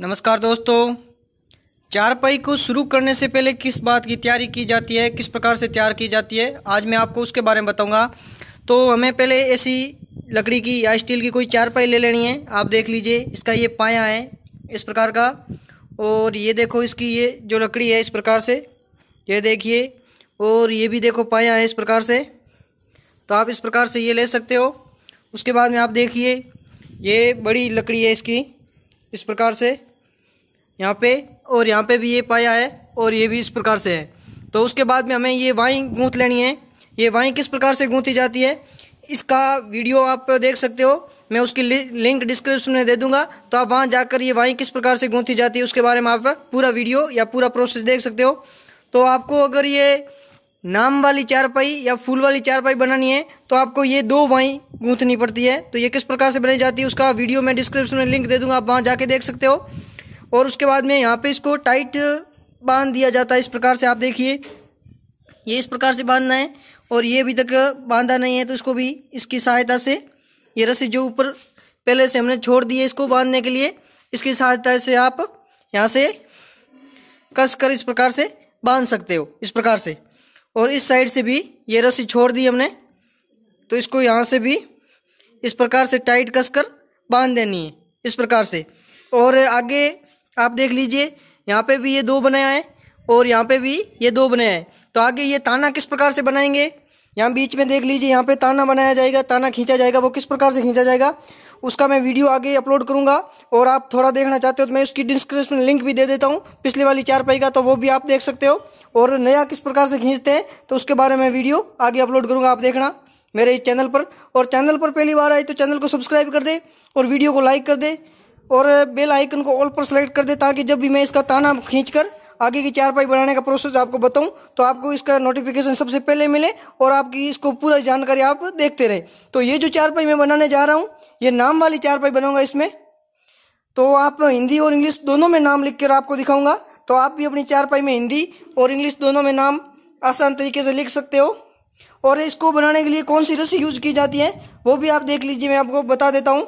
नमस्कार दोस्तों चारपाई को शुरू करने से पहले किस बात की तैयारी की जाती है किस प्रकार से तैयार की जाती है आज मैं आपको उसके बारे में बताऊंगा तो हमें पहले ऐसी लकड़ी की या स्टील की कोई चारपाई ले लेनी है आप देख लीजिए इसका ये पाया है इस प्रकार का और ये देखो इसकी ये जो लकड़ी है इस प्रकार से ये देखिए और ये भी देखो पाया है इस प्रकार से तो आप इस प्रकार से ये ले सकते हो उसके बाद में आप देखिए ये बड़ी लकड़ी है इसकी इस प्रकार से यहाँ पे और यहाँ पे भी ये पाया है और ये भी इस प्रकार से है तो उसके बाद में हमें ये वाई गूँथ लेनी है ये वाई किस प्रकार से गूँथी जाती है इसका वीडियो आप देख सकते हो मैं उसकी लिंक डिस्क्रिप्शन में दे दूंगा तो आप वहाँ जाकर ये वाई किस प्रकार से गूँथी जाती है उसके बारे में आप पूरा वीडियो या पूरा प्रोसेस देख सकते हो तो आपको अगर ये नाम वाली चारपाई या फूल वाली चारपाई बनानी है तो आपको ये दो वाई गूँथनी पड़ती है तो ये किस प्रकार से बनाई जाती है उसका वीडियो मैं डिस्क्रिप्शन में लिंक दे दूंगा आप वहाँ जाके देख सकते हो और उसके बाद में यहाँ पे इसको टाइट बांध दिया जाता है इस प्रकार से आप देखिए ये इस प्रकार से बांधना है और ये अभी तक बांधा नहीं है तो इसको भी इसकी सहायता से ये रस्सी जो ऊपर पहले से हमने छोड़ दी है इसको बांधने के लिए इसकी सहायता से आप यहाँ से कस कर इस प्रकार से बांध सकते हो इस प्रकार से और इस साइड से भी ये रस्सी छोड़ दी हमने तो इसको यहाँ से भी इस प्रकार से टाइट कस कर बांध देनी है इस प्रकार से और आगे आप देख लीजिए यहाँ पे भी ये दो बनाया है और यहाँ पे भी ये दो बनाया है तो आगे ये ताना किस प्रकार से बनाएंगे यहाँ बीच में देख लीजिए यहाँ पे ताना बनाया जाएगा ताना खींचा जाएगा वो किस प्रकार से खींचा जाएगा उसका मैं वीडियो आगे अपलोड करूँगा और आप थोड़ा देखना चाहते हो तो मैं उसकी डिस्क्रिप्शन लिंक भी दे देता हूँ पिछले वाली चार पाई का तो वो भी आप देख सकते हो और नया किस प्रकार से खींचते हैं तो उसके बारे में वीडियो आगे अपलोड करूँगा आप देखना मेरे इस चैनल पर और चैनल पर पहली बार आई तो चैनल को सब्सक्राइब कर दे और वीडियो को लाइक कर दे और बेल आइकन को ऑल पर सेलेक्ट कर दे ताकि जब भी मैं इसका ताना खींच कर आगे की चारपाई बढ़ाने का प्रोसेस आपको बताऊं तो आपको इसका नोटिफिकेशन सबसे पहले मिले और आपकी इसको पूरा जानकारी आप देखते रहे तो ये जो चारपाई मैं बनाने जा रहा हूँ ये नाम वाली चारपाई बनाऊँगा इसमें तो आप हिंदी और इंग्लिश दोनों में नाम लिख कर आपको दिखाऊँगा तो आप भी अपनी चारपाई में हिंदी और इंग्लिश दोनों में नाम आसान तरीके से लिख सकते हो और इसको बनाने के लिए कौन सी रस्सी यूज की जाती है वो भी आप देख लीजिए मैं आपको बता देता हूँ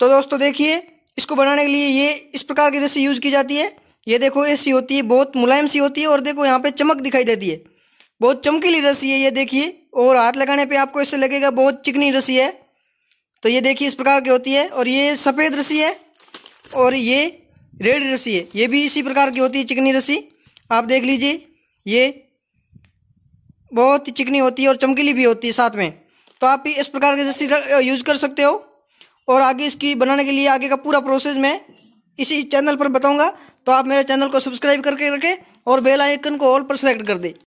तो दोस्तों देखिए इसको बनाने के लिए ये इस प्रकार की रस्सी यूज़ की जाती है ये देखो ये सी होती है बहुत मुलायम सी होती है और देखो यहाँ पे चमक दिखाई देती है बहुत चमकीली रस्सी है ये देखिए और हाथ लगाने पे आपको इससे लगेगा बहुत चिकनी रस्सी है तो ये देखिए इस प्रकार की होती है और ये सफ़ेद रस्सी है और ये रेड रस्सी है ये भी इसी प्रकार की होती है चिकनी रस्सी आप देख लीजिए ये बहुत ही चिकनी होती है और चमकीली भी होती है साथ में तो आप इस प्रकार की रस्सी यूज़ कर सकते हो और आगे इसकी बनाने के लिए आगे का पूरा प्रोसेस मैं इसी चैनल पर बताऊंगा तो आप मेरे चैनल को सब्सक्राइब करके रखें और बेल आइकन को ऑल पर सेलेक्ट कर दें